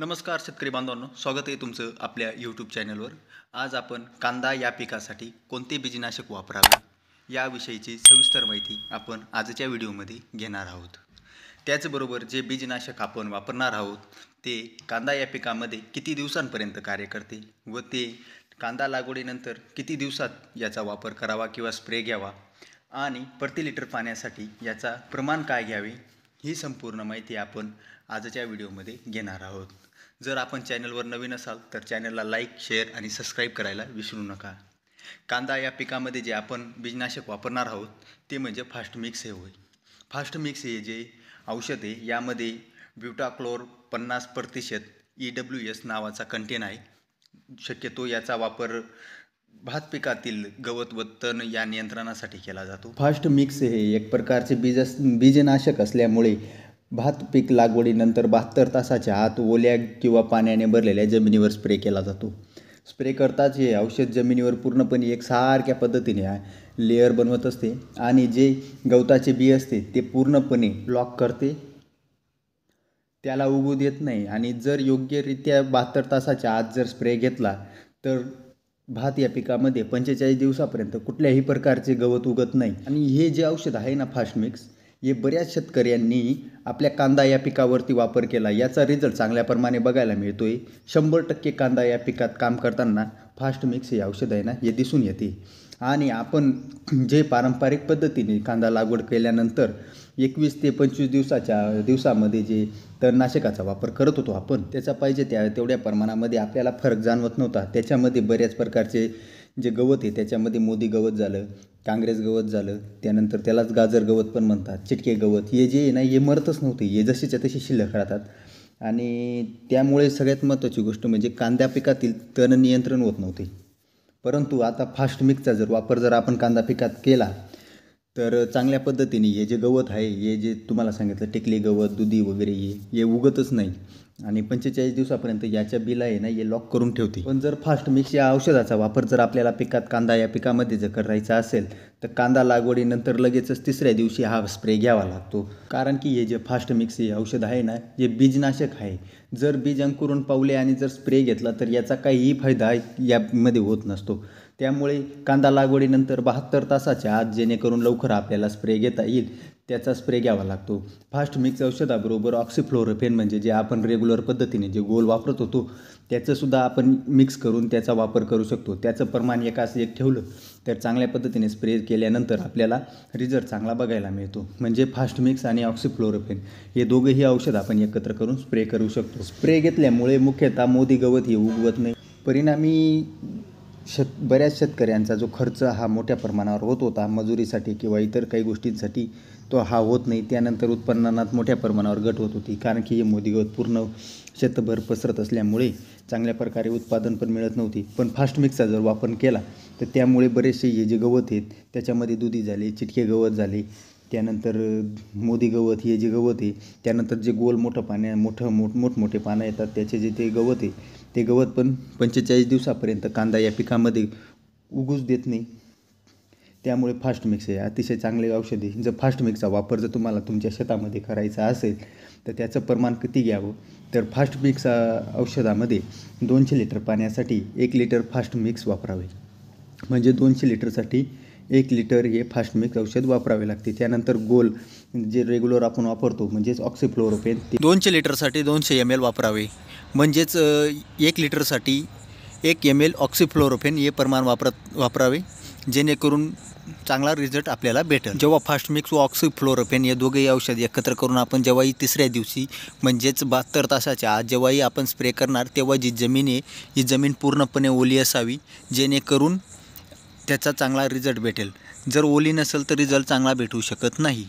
नमस्कार शेतकरी बांधवांनो स्वागत आहे तुमचं आपल्या यूट्यूब चॅनलवर आज आपण कांदा या पिकासाठी कोणते बीजनाशक वापरावे याविषयीची सविस्तर माहिती आपण आजच्या व्हिडिओमध्ये घेणार आहोत त्याचबरोबर जे बीजनाशक आपण वापरणार आहोत ते कांदा या पिकामध्ये किती दिवसांपर्यंत कार्य करते व ते कांदा लागवडीनंतर किती दिवसात याचा वापर करावा किंवा स्प्रे घ्यावा आणि प्रति लिटर पाण्यासाठी याचा प्रमाण काय घ्यावे ही संपूर्ण माहिती आपण आजच्या व्हिडिओमध्ये घेणार आहोत जर आपण चॅनलवर नवीन असाल तर चॅनलला लाईक शेअर आणि सबस्क्राईब करायला विसरू नका कांदा या पिकामध्ये जे आपण बीजनाशक वापरणार आहोत ते म्हणजे फास्ट मिक्स हे होय फास्ट मिक्स हे जे औषध आहे यामध्ये ब्युटाक्लोर पन्नास प्रतिशत ई डब्ल्यू एस नावाचा कंटेन आहे शक्यतो याचा वापर भात पिकातील गवत व तण या नियंत्रणासाठी केला जातो फास्ट मिक्स हे एक प्रकारचे बीज बीजनाशक असल्यामुळे भात पीक लागवडीनंतर बहात्तर तासाच्या आत ओल्या किंवा पाण्याने भरलेल्या जमिनीवर स्प्रे केला जातो स्प्रे करताच हे औषध जमिनीवर पूर्णपणे एक सारख्या पद्धतीने लेअर बनवत असते आणि जे गवताचे बी असते ते पूर्णपणे लॉक करते त्याला उगू देत नाही आणि जर योग्यरित्या बहात्तर तासाच्या आत जर स्प्रे घेतला तर भात या पिकामध्ये पंचेचाळीस दिवसापर्यंत कुठल्याही प्रकारचे गवत उगत नाही आणि हे जे औषध आहे ना फास्ट मिक्स हे बऱ्याच शेतकऱ्यांनी आपल्या कांदा या पिकावरती वापर केला याचा रिझल्ट चांगल्याप्रमाणे बघायला मिळतो आहे शंभर टक्के कांदा या पिकात काम करताना फास्ट मिक्स हे औषध आहे ना हे दिसून येते आणि आपण जे पारंपरिक पद्धतीने कांदा लागवड केल्यानंतर एकवीस ते पंचवीस दिवसाच्या दिवसामध्ये जे तणनाशकाचा वापर करत होतो आपण त्याचा पाहिजे त्या तेवढ्या प्रमाणामध्ये आपल्याला फरक जाणवत नव्हता त्याच्यामध्ये बऱ्याच प्रकारचे जे गवत आहे त्याच्यामध्ये मोदी गवत झालं काँग्रेस गवत झालं त्यानंतर त्यालाच गाजर गवत पण म्हणतात चिटके गवत हे जे ना हे मरतच नव्हते हे जशीच्या तशी शिल्लक राहतात आणि त्यामुळे सगळ्यात महत्त्वाची गोष्ट म्हणजे कांद्या पिकातील तण नियंत्रण होत नव्हते परंतु आता फास्ट मिक्सचा जर वापर जर आपण कांदा पिकात केला तर चांगल्या पद्धतीने हे जे गवत आहे हे जे तुम्हाला सांगितलं टेकले गवत दुधी वगैरे हे हे उगतच नाही आणि पंचेचाळीस दिवसापर्यंत याच्या बिला आहे ना हे लॉक करून ठेवते पण जर फास्ट मिक्स या औषधाचा वापर जर आपल्याला पिकात कांदा या पिकामध्ये जर करायचा असेल तर कांदा लागवडीनंतर लगेचच तिसऱ्या दिवशी हा स्प्रे घ्यावा लागतो कारण की हे जे फास्ट मिक्स हे औषध आहे ना हे बीजनाशक आहे जर बीज अंकुरून पावले आणि जर स्प्रे घेतला तर याचा काहीही फायदा यामध्ये होत नसतो त्यामुळे कांदा लागवडीनंतर बहात्तर तासाच्या आत जेणेकरून लवकर आपल्याला स्प्रे घेता येईल त्याचा स्प्रे घ्यावा लागतो फास्ट मिक्स औषधाबरोबर ऑक्सिफ्लोरोफेन म्हणजे जे आपण रेग्युलर पद्धतीने जे गोल वापरत होतो त्याचंसुद्धा आपण मिक्स करून त्याचा वापर करू शकतो त्याचं प्रमाण एकाच एक ठेवलं तर चांगल्या पद्धतीने स्प्रे केल्यानंतर आपल्याला रिझल्ट चांगला बघायला मिळतो म्हणजे फास्ट मिक्स आणि ऑक्सिफ्लोरोफेन हे दोघंही औषध आपण एकत्र करून स्प्रे करू शकतो स्प्रे घेतल्यामुळे मुख्यतः मोदी गवत हे उगवत नाही परिणामी शेत बऱ्याच शेतकऱ्यांचा जो खर्च हा मोठ्या प्रमाणावर होत होता मजुरीसाठी किंवा इतर काही गोष्टींसाठी तो हा होत नाही त्यानंतर उत्पन्नात मोठ्या प्रमाणावर घट होत होती कारण की हे मोदी गवत पूर्ण शेतभर पसरत असल्यामुळे चांगल्या प्रकारे उत्पादन पण मिळत नव्हती पण फास्ट मिक्सचा जर वापर केला तर त्यामुळे बरेचसे हे जे गवत आहेत त्याच्यामध्ये दुधी झाले चिटके गवत झाले त्यानंतर मोदी गवत हे जे गवत आहे त्यानंतर जे गोल मोठं पाण्या मोठं मोठ मोठमोठे पानं येतात त्याचे जे ते गवत आहे ते गवत पण पंचेचाळीस दिवसापर्यंत कांदा या पिकामध्ये उगूच देत नाही त्यामुळे फास्ट मिक्स हे अतिशय चांगले औषध आहे जर फास्ट मिक्सचा वापर जर तुम्हाला तुमच्या शेतामध्ये करायचा असेल तर त्याचं प्रमाण किती घ्यावं तर फास्ट मिक्स औषधामध्ये दोनशे लिटर पाण्यासाठी एक लिटर फास्ट मिक्स वापरावे म्हणजे दोनशे लिटरसाठी एक लिटर हे फास्ट औषध वापरावे लागते त्यानंतर गोल जे रेग्युलर आपण वापरतो म्हणजेच ऑक्सिफ्लोरोपेन ते दोनशे लिटरसाठी दोनशे एम एल वापरावे म्हणजेच एक लिटरसाठी एक एम एल ऑक्सिफ्लोरोफेन हे प्रमाण वापरत वापरावे जेणेकरून चांगला रिझल्ट आपल्याला भेटेल जेव्हा फास्टमिक्स व ऑक्सिफ्लोरोफेन हे दोघेही औषध एकत्र करून आपण जेव्हाही तिसऱ्या दिवशी म्हणजेच बहात्तर तासाच्या आत जेव्हाही आपण स्प्रे करणार तेव्हा जी जमीन आहे ही जमीन पूर्णपणे ओली असावी जेणेकरून त्याचा चांगला रिझल्ट भेटेल जर ओली नसेल तर रिझल्ट चांगला भेटू शकत नाही